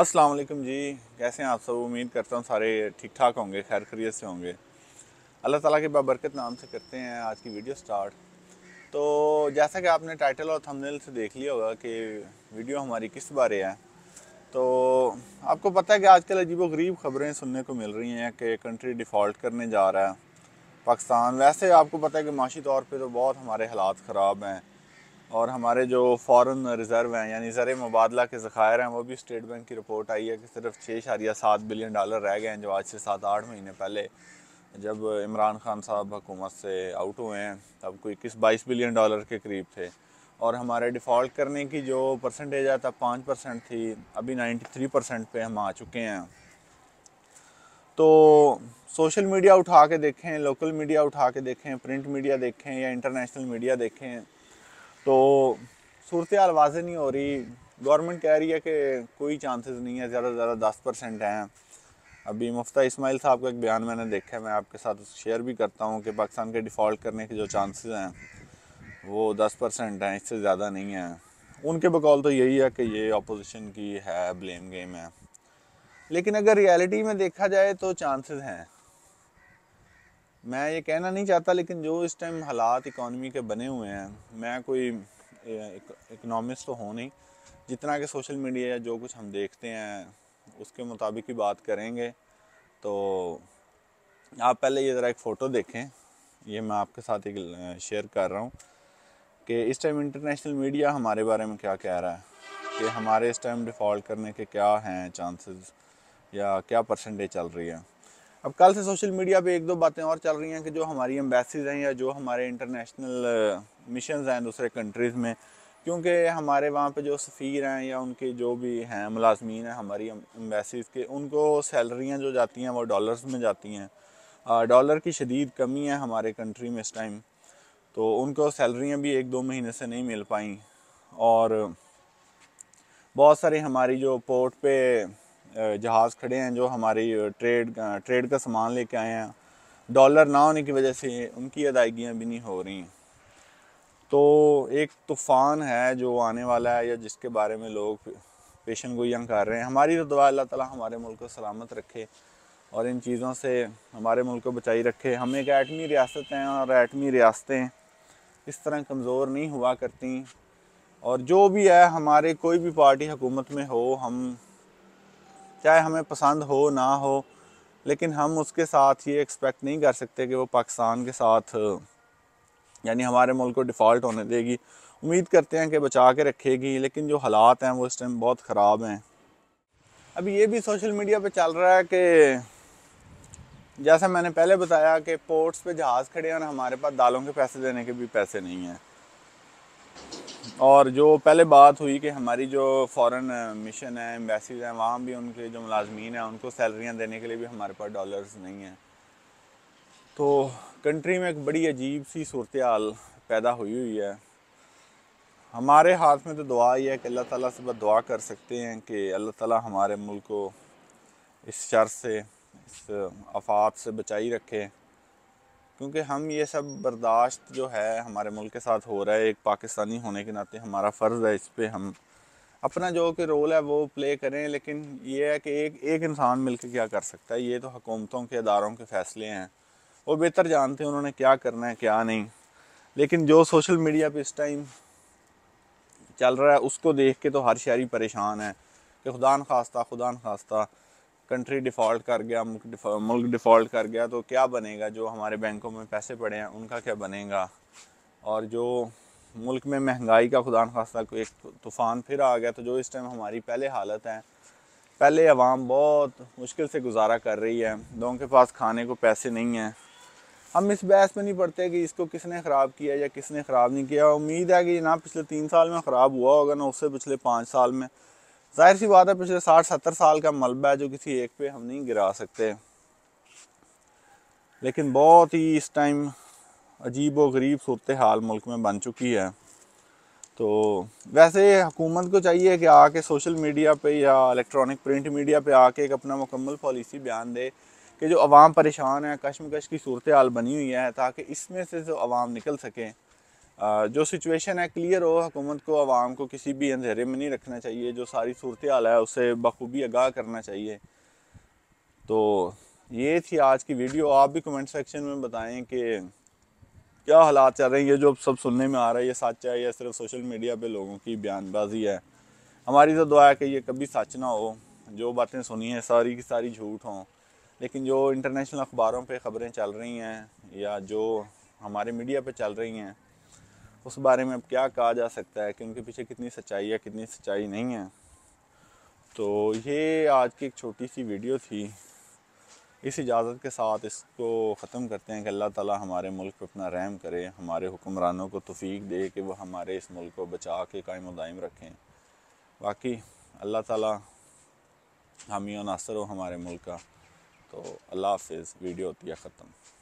अस्सलाम वालेकुम जी कैसे हैं आप सब उम्मीद करता हूँ सारे ठीक ठाक होंगे खैर खरीत से होंगे अल्लाह ताला के बाबरकत नाम से करते हैं आज की वीडियो स्टार्ट तो जैसा कि आपने टाइटल और थंबनेल से देख लिया होगा कि वीडियो हमारी किस बारे है तो आपको पता है कि आजकल अजीब गरीब खबरें सुनने को मिल रही हैं कि कंट्री डिफ़ॉल्ट करने जा रहा है पाकिस्तान वैसे आपको पता है कि माशी तौर पर तो बहुत हमारे हालात ख़राब हैं और हमारे जो फॉरेन रिज़र्व हैं यानी ज़र मुबादला के ज़खायर हैं वो भी स्टेट बैंक की रिपोर्ट आई है कि सिर्फ छः शारिया सात बिलियन डॉलर रह गए हैं जो आज से सात आठ महीने पहले जब इमरान खान साहब हुकूमत से आउट हुए हैं तब कोई इक्कीस बाईस बिलियन डॉलर के करीब थे और हमारे डिफ़ॉल्ट करने की जो परसेंटेज है तब पाँच परसेंट थी अभी नाइन्टी थ्री परसेंट पर हम आ चुके हैं तो सोशल मीडिया उठा के देखें लोकल मीडिया उठा के देखें प्रिंट मीडिया देखें या इंटरनेशनल मीडिया देखें तो सूरत हाल वाजे नहीं हो रही गवर्नमेंट कह रही है कि कोई चांसेस नहीं है ज़्यादा से ज़्यादा दस परसेंट हैं अभी मुफ्ता इस्माइल साहब का एक बयान मैंने देखा है मैं आपके साथ शेयर भी करता हूँ कि पाकिस्तान के डिफ़ॉल्ट करने के जो चांसेस हैं वो दस परसेंट हैं इससे ज़्यादा नहीं हैं उनके बकौल तो यही है कि ये अपोजिशन की है ब्लेम गेम है लेकिन अगर रियलिटी में देखा जाए तो चांसेस हैं मैं ये कहना नहीं चाहता लेकिन जो इस टाइम हालात इकॉनमी के बने हुए हैं मैं कोई इकनॉमिस्ट तो हूँ नहीं जितना कि सोशल मीडिया या जो कुछ हम देखते हैं उसके मुताबिक ही बात करेंगे तो आप पहले ये ज़रा एक फ़ोटो देखें ये मैं आपके साथ एक शेयर कर रहा हूँ कि इस टाइम इंटरनेशनल मीडिया हमारे बारे में क्या कह रहा है कि हमारे इस टाइम डिफ़ॉल्ट करने के क्या हैं चांसेस या क्या परसेंटेज चल रही है अब कल से सोशल मीडिया पे एक दो बातें और चल रही हैं कि जो हमारी एम्बेसीज हैं या जो हमारे इंटरनेशनल मिशन हैं दूसरे कंट्रीज़ में क्योंकि हमारे वहाँ पे जो सफ़ीर हैं या उनके जो भी हैं मुलाजमीन हैं हमारी एम्बेसीज के उनको सैलरियाँ जो जाती हैं वो डॉलर्स में जाती हैं डॉलर की शदीद कमी है हमारे कंट्री में इस टाइम तो उनको सैलरियाँ भी एक दो महीने से नहीं मिल पाई और बहुत सारे हमारी जो पोर्ट पे जहाज़ खड़े हैं जो हमारी ट्रेड ट्रेड का सामान लेके आए हैं डॉलर ना होने की वजह से उनकी अदायगियाँ भी नहीं हो रही तो एक तूफ़ान है जो आने वाला है या जिसके बारे में लोग पेशन गोयाँ कर रहे हैं हमारी तो दुआ अल्लाह ताला हमारे मुल्क को सलामत रखे और इन चीज़ों से हमारे मुल्क को बचाई रखे हम एक एटमी रियासत हैं और एटमी रियासतें इस तरह कमज़ोर नहीं हुआ करती और जो भी है हमारे कोई भी पार्टी हुकूमत में हो हम चाहे हमें पसंद हो ना हो लेकिन हम उसके साथ ये एक्सपेक्ट नहीं कर सकते कि वो पाकिस्तान के साथ यानी हमारे मुल्क को डिफ़ॉल्ट होने देगी उम्मीद करते हैं कि बचा के रखेगी लेकिन जो हालात हैं वो इस टाइम बहुत ख़राब हैं अभी ये भी सोशल मीडिया पे चल रहा है कि जैसा मैंने पहले बताया कि पोर्ट्स पे जहाज़ खड़े हैं और हमारे पास दालों के पैसे देने के भी पैसे नहीं हैं और जो पहले बात हुई कि हमारी जो फॉरेन मिशन uh, है एम्बेसीज हैं वहाँ भी उनके जो मुलाजमीन हैं उनको सैलरियाँ देने के लिए भी हमारे पास डॉलर्स नहीं हैं तो कंट्री में एक बड़ी अजीब सी सूरत हाल पैदा हुई हुई है हमारे हाथ में तो दुआ ही है कि अल्लाह ताला से बस दुआ कर सकते हैं कि अल्लाह ताला हमारे मुल्क को इस शर से इस uh, आफात से बचाई रखे क्योंकि हम ये सब बर्दाश्त जो है हमारे मुल्क के साथ हो रहा है एक पाकिस्तानी होने के नाते हमारा फ़र्ज़ है इस पर हम अपना जो कि रोल है वो प्ले करें लेकिन ये है कि एक एक इंसान मिल के क्या कर सकता है ये तो हुकूमतों के अदारों के फ़ैसले हैं वो बेहतर जानते हैं उन्होंने क्या करना है क्या नहीं लेकिन जो सोशल मीडिया पर इस टाइम चल रहा है उसको देख के तो हर शहरी परेशान है कि खुदा न खास्ता खुदा न खास्ता कंट्री डिफ़ॉल्ट कर गया मुल्क डिफ़ॉल्ट कर गया तो क्या बनेगा जो हमारे बैंकों में पैसे पड़े हैं उनका क्या बनेगा और जो मुल्क में महंगाई का खुदा खासा कोई एक तूफ़ान फिर आ गया तो जो इस टाइम हमारी पहले हालत है पहले आवाम बहुत मुश्किल से गुजारा कर रही है लोगों के पास खाने को पैसे नहीं हैं हम इस बहस में नहीं पढ़ते कि इसको किसने ख़राब किया या किसने ख़राब नहीं किया उम्मीद है कि ना पिछले तीन साल में ख़राब हुआ होगा ना उससे पिछले पाँच साल में जाहिर सी बात है पिछले साठ सत्तर साल का मलबा है जो किसी एक पे हम नहीं गिरा सकते लेकिन बहुत ही इस टाइम अजीब व गरीब सूरत हाल मुल्क में बन चुकी है तो वैसे हुकूमत को चाहिए कि आके सोशल मीडिया पे या इलेक्ट्रॉनिक प्रिंट मीडिया पे आके एक अपना मुकम्मल पॉलिसी बयान दे कि जो अवाम परेशान है कश्मकश की सूरत हाल बनी हुई है ताकि इसमें से जो अवाम निकल सकें जो सिचुएशन है क्लियर हो हुकूमत को आवाम को किसी भी अंधेरे में नहीं रखना चाहिए जो सारी सूरत हाल है उसे बखूबी आगाह करना चाहिए तो ये थी आज की वीडियो आप भी कमेंट सेक्शन में बताएं कि क्या हालात चल रहे हैं ये जो सब सुनने में आ रहा है ये सच है या सिर्फ सोशल मीडिया पे लोगों की बयानबाजी है हमारी तो दुआ है कि ये कभी सच ना हो जो बातें सुनी हैं सारी की सारी झूठ हों लेकिन जो इंटरनेशनल अखबारों पे ख़बरें चल रही हैं या जो हमारे मीडिया पे चल रही हैं उस बारे में अब क्या कहा जा सकता है कि उनके पीछे कितनी सच्चाई है कितनी सच्चाई नहीं है तो ये आज की एक छोटी सी वीडियो थी इस इजाज़त के साथ इसको ख़त्म करते हैं कि अल्लाह ताला हमारे मुल्क पर अपना रहम करे हमारे हुक्मरानों को तफीक दे कि वह हमारे इस मुल्क को बचा के कायम दायम रखें बाकी अल्लाह ताला हामी और नासर हो हमारे मुल्क का तो अल्लाह हाफिज़ वीडियो होती है ख़त्म